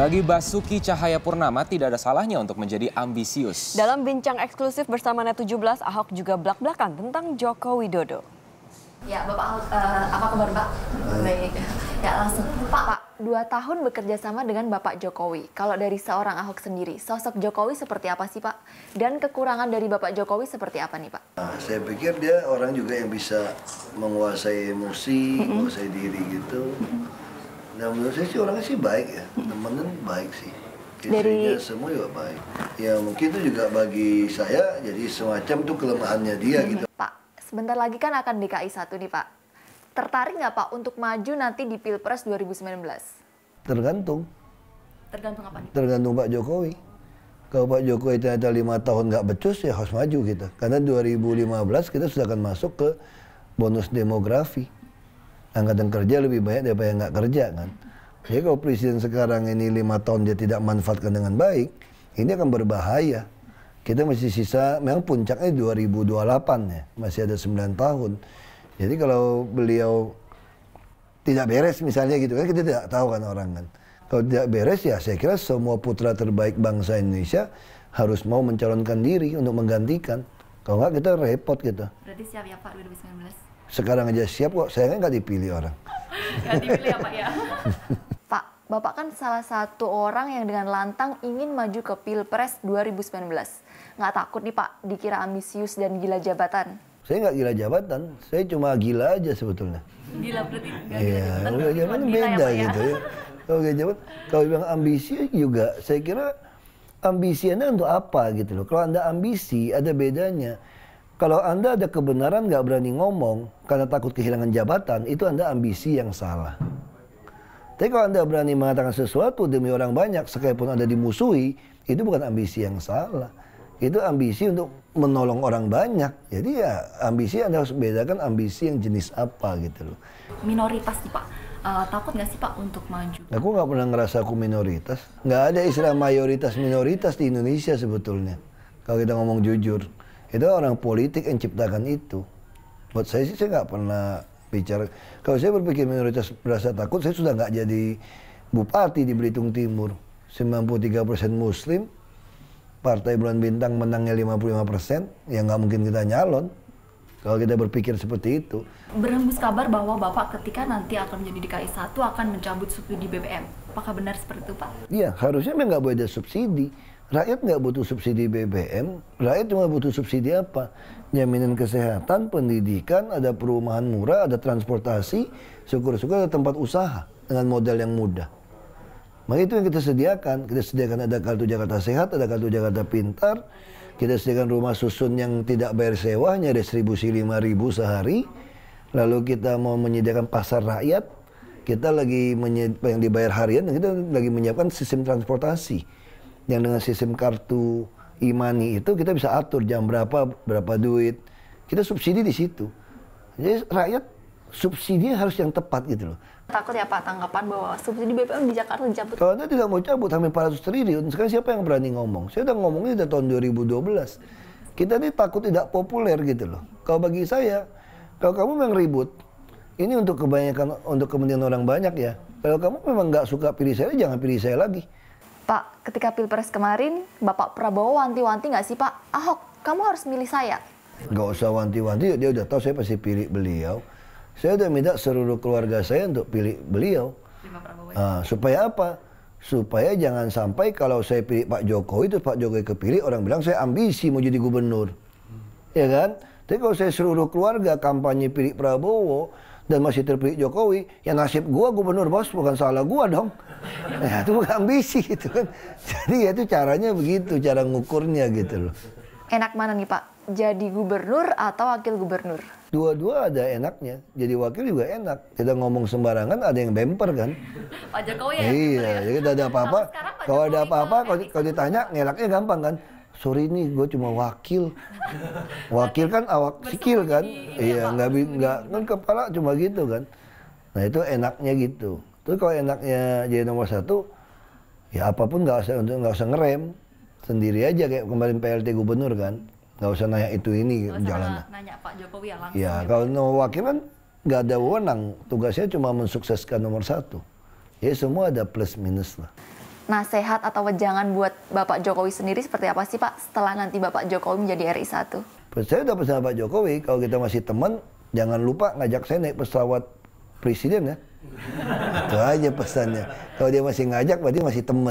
Bagi Basuki Cahaya Purnama tidak ada salahnya untuk menjadi ambisius. Dalam bincang eksklusif bersama Net17, Ahok juga blak-blakan tentang Joko Widodo. Ya, Bapak uh, apa kabar, Pak? Baik. Ya, langsung. Pak, Pak, dua tahun bekerja sama dengan Bapak Jokowi. Kalau dari seorang Ahok sendiri, sosok Jokowi seperti apa sih, Pak? Dan kekurangan dari Bapak Jokowi seperti apa nih, Pak? Nah, saya pikir dia orang juga yang bisa menguasai emosi, menguasai diri gitu. Nah menurut saya sih orangnya sih baik ya, temenan baik sih. Jadi dari semua juga baik. Ya mungkin itu juga bagi saya jadi semacam tuh kelemahannya dia hmm, gitu. Pak, sebentar lagi kan akan DKI satu nih Pak. Tertarik nggak Pak untuk maju nanti di Pilpres 2019? Tergantung. Tergantung apa nih? Tergantung Pak Jokowi. Kalau Pak Jokowi ternyata lima tahun nggak becus ya harus maju kita. Karena 2015 kita sudah akan masuk ke bonus demografi angkatan kerja lebih banyak daripada yang nggak kerja kan. Jadi kalau presiden sekarang ini lima tahun dia tidak manfaatkan dengan baik, ini akan berbahaya. Kita masih sisa, memang puncaknya 2028 ya, masih ada 9 tahun. Jadi kalau beliau tidak beres misalnya gitu kan, kita tidak tahu kan orang kan. Kalau tidak beres ya saya kira semua putra terbaik bangsa Indonesia harus mau mencalonkan diri untuk menggantikan. Kalau enggak kita repot gitu. Berarti siap ya Pak 2019? Sekarang aja siap kok, sayangnya nggak dipilih orang. Nggak dipilih apa ya? ya? Pak, Bapak kan salah satu orang yang dengan lantang ingin maju ke Pilpres 2019. Nggak takut nih Pak, dikira ambisius dan gila jabatan? Saya nggak gila jabatan, saya cuma gila aja sebetulnya. Gila berarti nggak gila iya, jabatan. Gila ya, beda ya, gitu ya. Kalau gila jabatan, kalau bilang ambisius juga, saya kira ambisiannya untuk apa gitu loh. Kalau Anda ambisi, ada bedanya kalau Anda ada kebenaran nggak berani ngomong karena takut kehilangan jabatan, itu Anda ambisi yang salah. Tapi kalau Anda berani mengatakan sesuatu demi orang banyak, sekalipun Anda dimusuhi, itu bukan ambisi yang salah. Itu ambisi untuk menolong orang banyak. Jadi ya ambisi Anda harus bedakan ambisi yang jenis apa gitu loh. Minoritas sih Pak, uh, takut nggak sih Pak untuk maju? Aku nggak pernah ngerasa aku minoritas. Nggak ada istilah mayoritas minoritas di Indonesia sebetulnya. Kalau kita ngomong jujur itu orang politik yang ciptakan itu buat saya sih saya nggak pernah bicara kalau saya berpikir minoritas berasa takut saya sudah nggak jadi bupati di Belitung Timur 93 persen muslim partai bulan bintang menangnya 55 persen ya nggak mungkin kita nyalon kalau kita berpikir seperti itu berhembus kabar bahwa Bapak ketika nanti akan menjadi DKI 1 akan mencabut subsidi BBM apakah benar seperti itu Pak? Iya harusnya memang nggak boleh ada subsidi Rakyat nggak butuh subsidi BBM, rakyat cuma butuh subsidi apa? Jaminan kesehatan, pendidikan, ada perumahan murah, ada transportasi, syukur-syukur ada tempat usaha dengan modal yang mudah. Maka itu yang kita sediakan. Kita sediakan ada kartu Jakarta Sehat, ada kartu Jakarta Pintar, kita sediakan rumah susun yang tidak bayar sewanya, distribusi 5000 sehari. Lalu kita mau menyediakan pasar rakyat, kita lagi yang dibayar harian, dan kita lagi menyiapkan sistem transportasi yang dengan sistem kartu imani e itu kita bisa atur jam berapa berapa duit kita subsidi di situ jadi rakyat subsidi harus yang tepat gitu loh takut ya Pak tanggapan bahwa subsidi BPM di Jakarta dicabut kalau anda tidak mau cabut hampir 400 triliun sekarang siapa yang berani ngomong saya udah ngomongnya dari tahun 2012 kita ini takut tidak populer gitu loh kalau bagi saya kalau kamu memang ribut ini untuk kebanyakan untuk kepentingan orang banyak ya kalau kamu memang nggak suka pilih saya jangan pilih saya lagi Pak, ketika Pilpres kemarin, Bapak Prabowo wanti-wanti nggak sih Pak, Ahok, kamu harus milih saya? Nggak usah wanti-wanti, dia udah tahu saya pasti pilih beliau. Saya udah minta seluruh keluarga saya untuk pilih beliau. Uh, supaya apa? Supaya jangan sampai kalau saya pilih Pak Jokowi, itu Pak Jokowi kepilih, orang bilang saya ambisi mau jadi gubernur. Hmm. Ya kan? Tapi kalau saya seluruh keluarga kampanye pilih Prabowo, dan masih terpilih Jokowi, ya nasib gua gubernur bos bukan salah gua dong. Ya, itu bukan ambisi gitu kan. Jadi ya itu caranya begitu, cara ngukurnya gitu loh. Enak mana nih Pak? Jadi gubernur atau wakil gubernur? Dua-dua ada enaknya. Jadi wakil juga enak. Kita ngomong sembarangan, ada yang bemper kan. Pak Jokowi ya? Iya, ya. jadi ada apa-apa. Kalau ada apa-apa, kalau ditanya ngelaknya gampang kan sorry ini gue cuma wakil wakil kan awak sikil kan iya, iya nggak nggak kan kepala cuma gitu kan nah itu enaknya gitu Tuh kalau enaknya jadi nomor satu ya apapun nggak usah untuk nggak usah ngerem sendiri aja kayak kemarin PLT gubernur kan nggak usah nanya itu ini gak jalan nanya Pak Jokowi ya langsung ya, ya kalau nomor wakil kan nggak ada wewenang tugasnya cuma mensukseskan nomor satu ya semua ada plus minus lah nasehat atau wejangan buat Bapak Jokowi sendiri seperti apa sih Pak setelah nanti Bapak Jokowi menjadi RI 1? Saya udah pesan Pak Jokowi, kalau kita masih teman, jangan lupa ngajak saya naik pesawat presiden ya. Itu aja pesannya. Kalau dia masih ngajak, berarti masih teman.